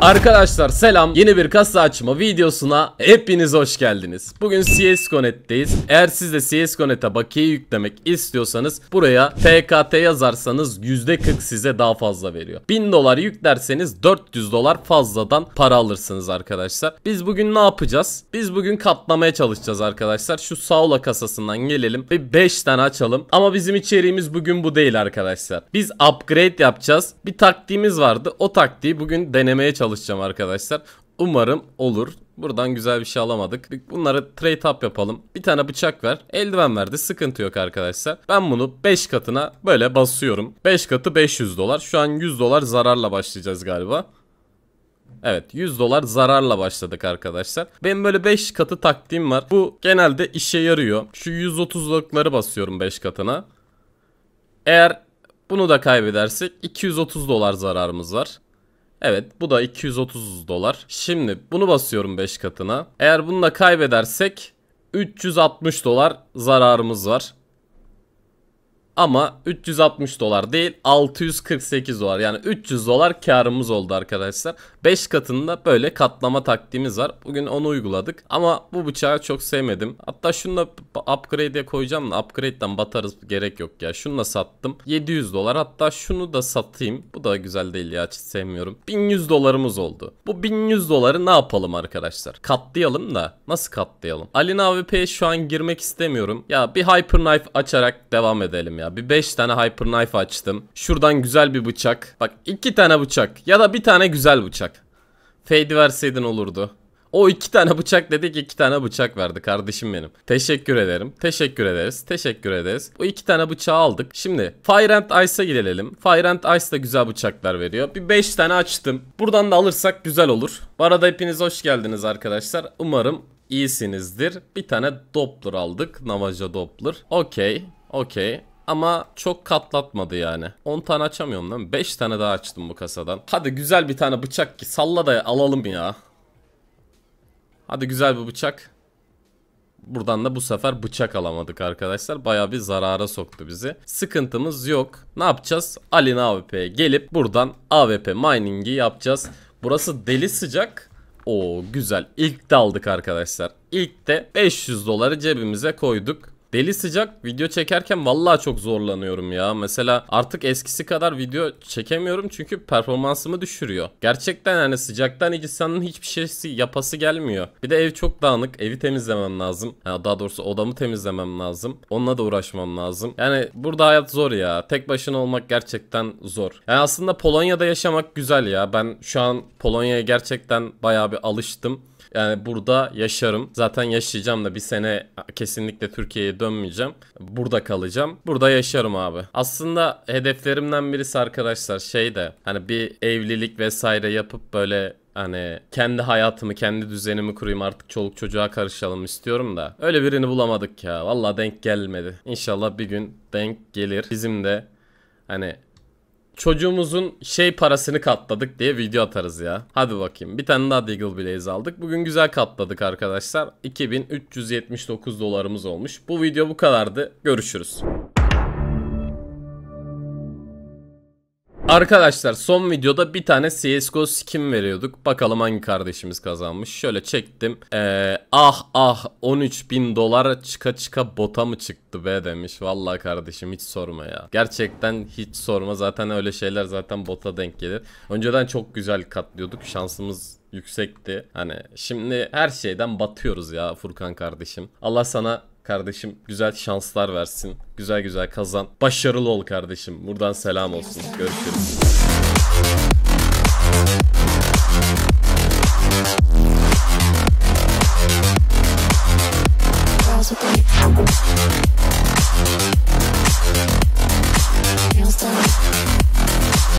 Arkadaşlar selam yeni bir kasa açma videosuna hepiniz hoş geldiniz. Bugün CSConnect'teyiz. Eğer siz de CSConnect'e bakiye yüklemek istiyorsanız buraya TKT yazarsanız %40 size daha fazla veriyor. 1000 dolar yüklerseniz 400 dolar fazladan para alırsınız arkadaşlar. Biz bugün ne yapacağız? Biz bugün katlamaya çalışacağız arkadaşlar. Şu Saula kasasından gelelim ve 5 tane açalım. Ama bizim içeriğimiz bugün bu değil arkadaşlar. Biz upgrade yapacağız. Bir taktiğimiz vardı. O taktiği bugün denemeye çalışacağız çalışacağım arkadaşlar. Umarım olur. Buradan güzel bir şey alamadık. Bunları trade up yapalım. Bir tane bıçak ver. Eldiven verdi. Sıkıntı yok arkadaşlar. Ben bunu 5 katına böyle basıyorum. 5 katı 500 dolar. Şu an 100 dolar zararla başlayacağız galiba. Evet 100 dolar zararla başladık arkadaşlar. Benim böyle 5 katı taktiğim var. Bu genelde işe yarıyor. Şu 130'lukları basıyorum 5 katına. Eğer bunu da kaybedersek 230 dolar zararımız var. Evet bu da 230 dolar. Şimdi bunu basıyorum 5 katına. Eğer bunu da kaybedersek 360 dolar zararımız var. Ama 360 dolar değil 648 dolar yani 300 dolar karımız oldu arkadaşlar. 5 katında böyle katlama taktiğimiz var. Bugün onu uyguladık ama bu bıçağı çok sevmedim. Hatta şunu da upgrade'e koyacağım da upgrade'den batarız gerek yok ya. Şunu da sattım 700 dolar hatta şunu da satayım. Bu da güzel değil ya hiç sevmiyorum. 1100 dolarımız oldu. Bu 1100 doları ne yapalım arkadaşlar? Katlayalım da nasıl katlayalım? Alina AWP'ye şu an girmek istemiyorum. Ya bir Hyper Knife açarak devam edelim ya ya. Bir 5 tane Hyper Knife açtım. Şuradan güzel bir bıçak. Bak 2 tane bıçak ya da bir tane güzel bıçak. Fade verseydin olurdu. O iki tane bıçak dedik iki tane bıçak verdi kardeşim benim. Teşekkür ederim. Teşekkür ederiz. Teşekkür ederiz. O iki tane bıçağı aldık. Şimdi Fire and Ice'a gidelim. Fire and Ice da güzel bıçaklar veriyor. Bir 5 tane açtım. Buradan da alırsak güzel olur. Bu arada hepiniz hoş geldiniz arkadaşlar. Umarım iyisinizdir. Bir tane Doppler aldık. Navaja Doppler. Okey. Okey. Ama çok katlatmadı yani. 10 tane açamıyorum lan. 5 tane daha açtım bu kasadan. Hadi güzel bir tane bıçak ki salla da alalım ya. Hadi güzel bir bıçak. Buradan da bu sefer bıçak alamadık arkadaşlar. Baya bir zarara soktu bizi. Sıkıntımız yok. Ne yapacağız? Alin AWP'ye gelip buradan AWP mining'i yapacağız. Burası deli sıcak. Oo güzel. İlk de aldık arkadaşlar. İlk de 500 doları cebimize koyduk. Deli sıcak video çekerken vallahi çok zorlanıyorum ya. Mesela artık eskisi kadar video çekemiyorum çünkü performansımı düşürüyor. Gerçekten yani sıcaktan insanın hiçbir şeysi yapası gelmiyor. Bir de ev çok dağınık. Evi temizlemem lazım. Ya daha doğrusu odamı temizlemem lazım. Onunla da uğraşmam lazım. Yani burada hayat zor ya. Tek başına olmak gerçekten zor. Yani aslında Polonya'da yaşamak güzel ya. Ben şu an Polonya'ya gerçekten bayağı bir alıştım. Yani burada yaşarım. Zaten yaşayacağım da bir sene kesinlikle Türkiye'ye dönmeyeceğim. Burada kalacağım. Burada yaşarım abi. Aslında hedeflerimden birisi arkadaşlar şey de hani bir evlilik vesaire yapıp böyle hani kendi hayatımı kendi düzenimi kurayım artık çoluk çocuğa karışalım istiyorum da öyle birini bulamadık ya valla denk gelmedi İnşallah bir gün denk gelir bizim de hani çocuğumuzun şey parasını katladık diye video atarız ya. Hadi bakayım. Bir tane daha Deagle Blaze aldık. Bugün güzel katladık arkadaşlar. 2379 dolarımız olmuş. Bu video bu kadardı. Görüşürüz. Arkadaşlar son videoda bir tane CSGO skin veriyorduk. Bakalım hangi kardeşimiz kazanmış. Şöyle çektim. Ee, ah ah 13 bin dolara çıka çıka bota mı çıktı be demiş. Vallahi kardeşim hiç sorma ya. Gerçekten hiç sorma. Zaten öyle şeyler zaten bota denk gelir. Önceden çok güzel katlıyorduk. Şansımız yüksekti. Hani şimdi her şeyden batıyoruz ya Furkan kardeşim. Allah sana Kardeşim güzel şanslar versin. Güzel güzel kazan. Başarılı ol kardeşim. Buradan selam olsun. Görüşürüz. Thank you.